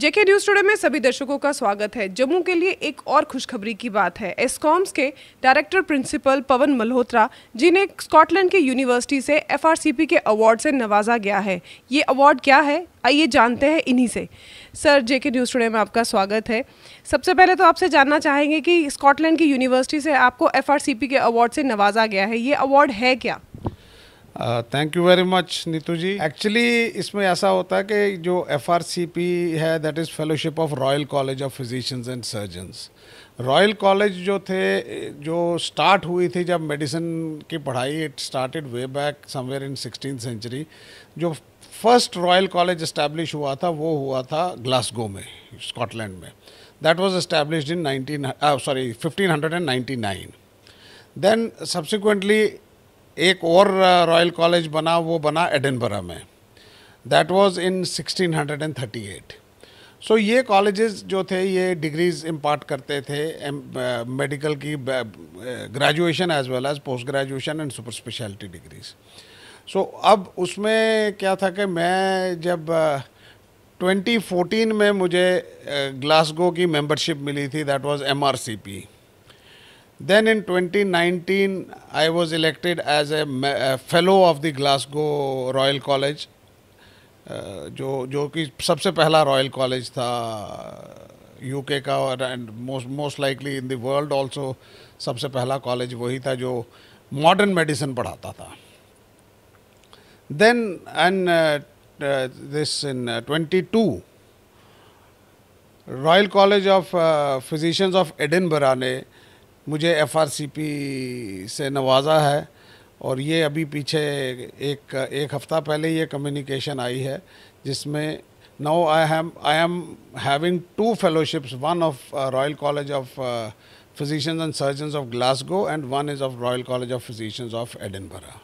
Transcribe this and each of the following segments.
जेके news today में सभी दर्शकों का स्वागत है जम्मू के लिए एक और खुशखबरी की बात है एसकॉम्स के डायरेक्टर प्रिंसिपल पवन मल्होत्रा जिन्हें स्कॉटलैंड की यूनिवर्सिटी से एफआरसीपी के अवार्ड से नवाजा गया है ये अवार्ड क्या है आइए जानते हैं इन्हीं से सर जे के न्यूज़ टुडे में आपका स्वागत है सबसे पहले तो आपसे जानना चाहेंगे कि स्कॉटलैंड की यूनिवर्सिटी से आपको एफ के अवार्ड से नवाजा गया है ये अवार्ड है क्या thank you very much Neetu ji actually इसमें ऐसा होता है कि जो एफ है that is fellowship of Royal College of Physicians and Surgeons Royal College जो थे जो स्टार्ट हुई थी जब मेडिसिन की पढ़ाई it started way back somewhere in sixteen century जो फर्स्ट रॉयल कॉलेज इस्टेब्लिश हुआ था वो हुआ था ग्लासगो में स्कॉटलैंड में that was establish in nineteen sorry fifteen hundred and ninety nine then subsequently एक और रॉयल कॉलेज बना वो बना एडनबरा में that was in 1638 so so, ये कॉलेजेस जो थे ये डिग्रीज इम्पार्ट करते थे मेडिकल की graduation as well as post graduation and super speciality degrees so अब उसमें क्या था कि मैं जब 2014 में मुझे ग्लासगो की मेंबरशिप मिली थी that was MRCP Then in 2019, I was elected as a, fellow of the Glasgow Royal College, which was the first Royal College in UK ka aur, and most, most likely in the world also, the first college wohi tha jo modern medicine. Tha. Then, and uh, uh, this in uh, 22, Royal College of uh, Physicians of Edinburgh मुझे एफआरसीपी से नवाज़ा है और ये अभी पीछे एक एक हफ़्ता पहले ये कम्युनिकेशन आई है जिसमें now I am I am having two fellowships one of Royal College of Physicians and Surgeon of Glasgow and one is of Royal College of Physicians of Edinburgh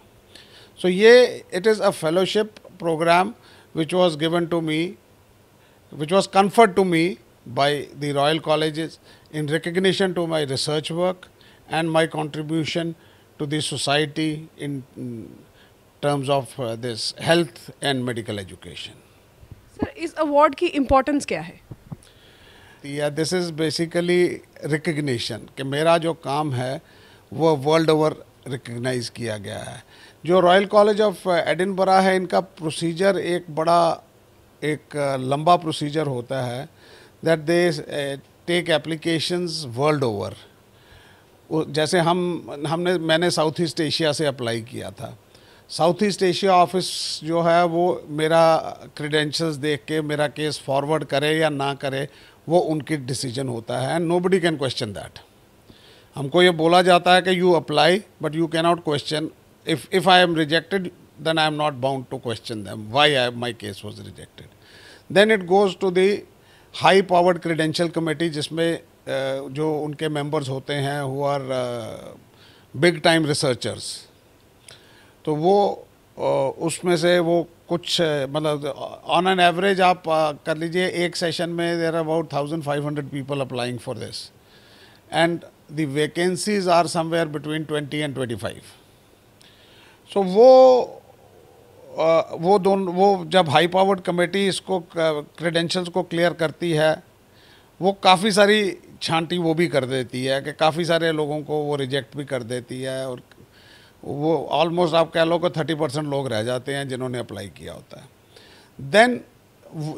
so ये it is a fellowship program which was given to me which was conferred to me by the Royal Colleges in recognition to my research work and my contribution to the society in terms of uh, this health and medical education. Sir, is award ki importance kya hai Yeah, this is basically recognition कि mera jo kaam hai wo world over recognize kiya gaya hai jo royal college of edinburgh hai inka procedure ek bada ek lamba procedure hota hai that they take applications world over जैसे हम हमने मैंने South East Asia से apply किया था south East Asia office जो है वो मेरा क्रीडेंशल्स देख के मेरा केस फॉरवर्ड करे या ना करे वो उनकी डिसीजन होता है and nobody can question that हमको ये बोला जाता है कि you apply but you cannot question if if I am rejected then I am not bound to question them why I my case was rejected then it goes to the high powered credential committee जिसमें जो उनके members होते हैं who are big time researchers तो वो उसमें से वो कुछ मतलब ऑन एन एवरेज आप कर लीजिए एक सेशन में there about thousand five hundred people applying for this and the vacancies are somewhere between twenty and twenty five so वो वो दोनों वो जब हाई पावर्ड कमेटी इसको क्रेडेंशल्स को क्लियर करती है वो काफ़ी सारी छांटी वो भी कर देती है कि काफ़ी सारे लोगों को वो रिजेक्ट भी कर देती है और वो ऑलमोस्ट आप कह लो कि थर्टी परसेंट लोग रह जाते हैं जिन्होंने अप्लाई किया होता है then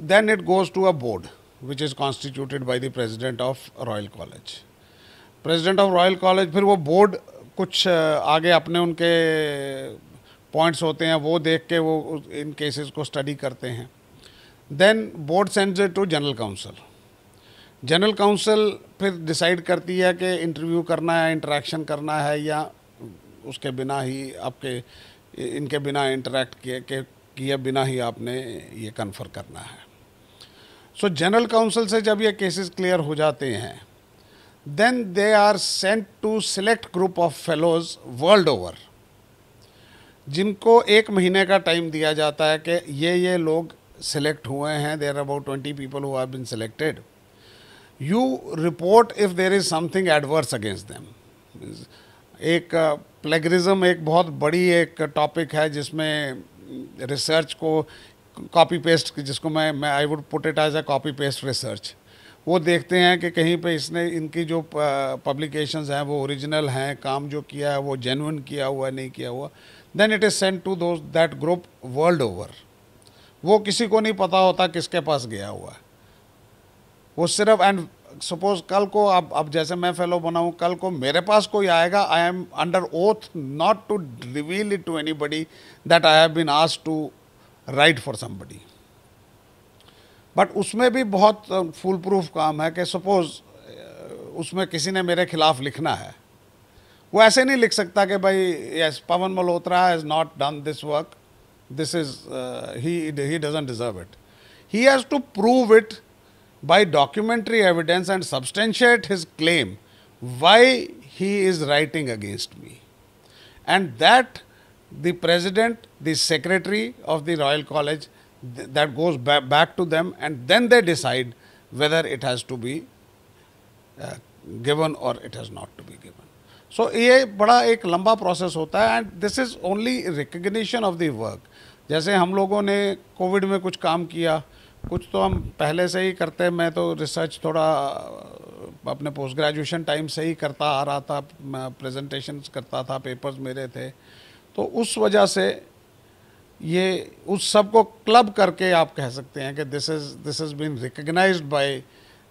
then it goes to a board which is constituted by the president of Royal College president of Royal College फिर वो बोर्ड कुछ आगे अपने उनके पॉइंट्स होते हैं वो देख के वो इन केसेस को स्टडी करते हैं then board sends it to general council general council फिर डिसाइड करती है कि इंटरव्यू करना है इंटरेक्शन करना है या उसके बिना ही आपके इनके बिना इंटरेक्ट किए किए बिना ही आपने ये कन्फर करना है सो जनरल काउंसिल से जब ये केसेस क्लियर हो जाते हैं then they are sent to select group of fellows world over जिनको एक महीने का टाइम दिया जाता है कि ये ये लोग सेलेक्ट हुए हैं there about twenty people who have been selected you report if there is something adverse against them एक प्लेगरिज्म uh, एक बहुत बड़ी एक टॉपिक है जिसमें रिसर्च को कॉपी पेस्ट जिसको मैं मैं I would put it as a copy paste research वो देखते हैं कि कहीं पे इसने इनकी जो पब्लिकेशंस uh, हैं वो ओरिजिनल हैं काम जो किया है वो जेनुन किया हुआ नहीं किया हुआ then it is sent to the that group world over वो किसी को नहीं पता होता किसके पास गया हुआ वो सिर्फ एंड सपोज कल को अब अब जैसे मैं फेलो बना हूँ कल को मेरे पास कोई आएगा I am under oath not to reveal it to anybody that I have been आज to write for somebody but उसमें भी बहुत फुल प्रूफ काम है कि सपोज उसमें किसी ने मेरे खिलाफ लिखना है वो ऐसे नहीं लिख सकता कि भाई yes Pawan Malhotra has not done this work this is he doesn't deserve it he has by documentary evidence and substantiate his claim why he is writing against me. And that the president, the secretary of the Royal College, that goes back to them and then they decide whether it has to be uh, given or it has not to be given. So so, ये बड़ा एक लंबा process होता है and this is only recognition of the work जैसे हम लोगों ने कोविड में कुछ काम किया कुछ तो हम पहले से ही करते मैं तो रिसर्च थोड़ा अपने पोस्ट ग्रेजुएशन टाइम से ही करता आ रहा था प्रेजेंटेशन करता था पेपर्स मेरे थे तो उस वजह से ये उस सब को क्लब करके आप कह सकते हैं कि this is this is been recognize by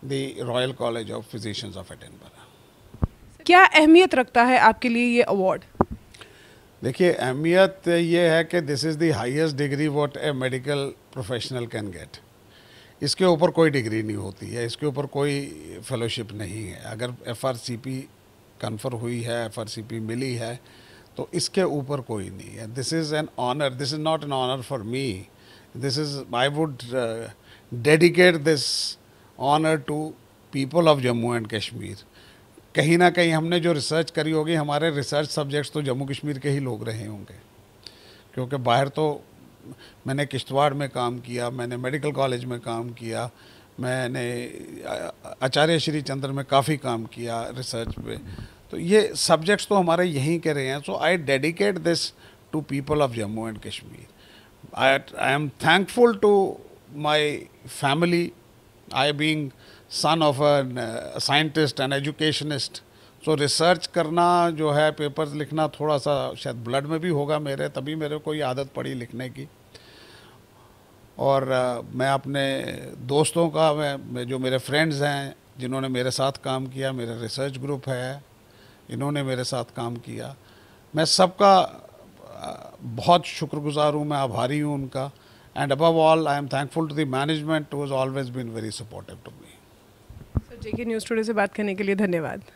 the Royal College of Physicians of Edinburgh क्या अहमियत रखता है आपके लिए ये अवार्ड देखिए अहमियत ये है कि this is the highest degree what a medical professional can get इसके ऊपर कोई डिग्री नहीं होती है इसके ऊपर कोई फेलोशिप नहीं है अगर एफआरसीपी कन्फर हुई है एफआरसीपी मिली है तो इसके ऊपर कोई नहीं है this is an honour this is not an honour for me this is I would dedicate this honour to people of Jammu and Kashmir कहीं ना कहीं हमने जो रिसर्च करी होगी हमारे रिसर्च सब्जेक्ट्स तो जम्मू कश्मीर के ही लोग रहे होंगे क्योंकि बाहर तो मैंने किश्तवाड़ में काम किया मैंने मेडिकल कॉलेज में काम किया मैंने आचार्य श्री चंद्र में काफ़ी काम किया रिसर्च पे तो ये सब्जेक्ट्स तो हमारे यहीं के रहे हैं so I dedicate this to people of Jammu and Kashmir I I am thankful to my family I being son of a scientist and educationist so research करना जो है पेपर्स लिखना थोड़ा सा शायद ब्लड में भी होगा मेरे तभी मेरे को ये आदत पड़ी लिखने की और uh, मैं अपने दोस्तों का मैं जो मेरे फ्रेंड्स हैं जिन्होंने मेरे साथ काम किया मेरा रिसर्च ग्रुप है इन्होंने मेरे साथ काम किया मैं सबका uh, बहुत शुक्रगुजार हूँ मैं आभारी हूँ उनका and above all I am thankful to the management to is always been very supportive to me JK News Today से बात करने के लिए धन्यवाद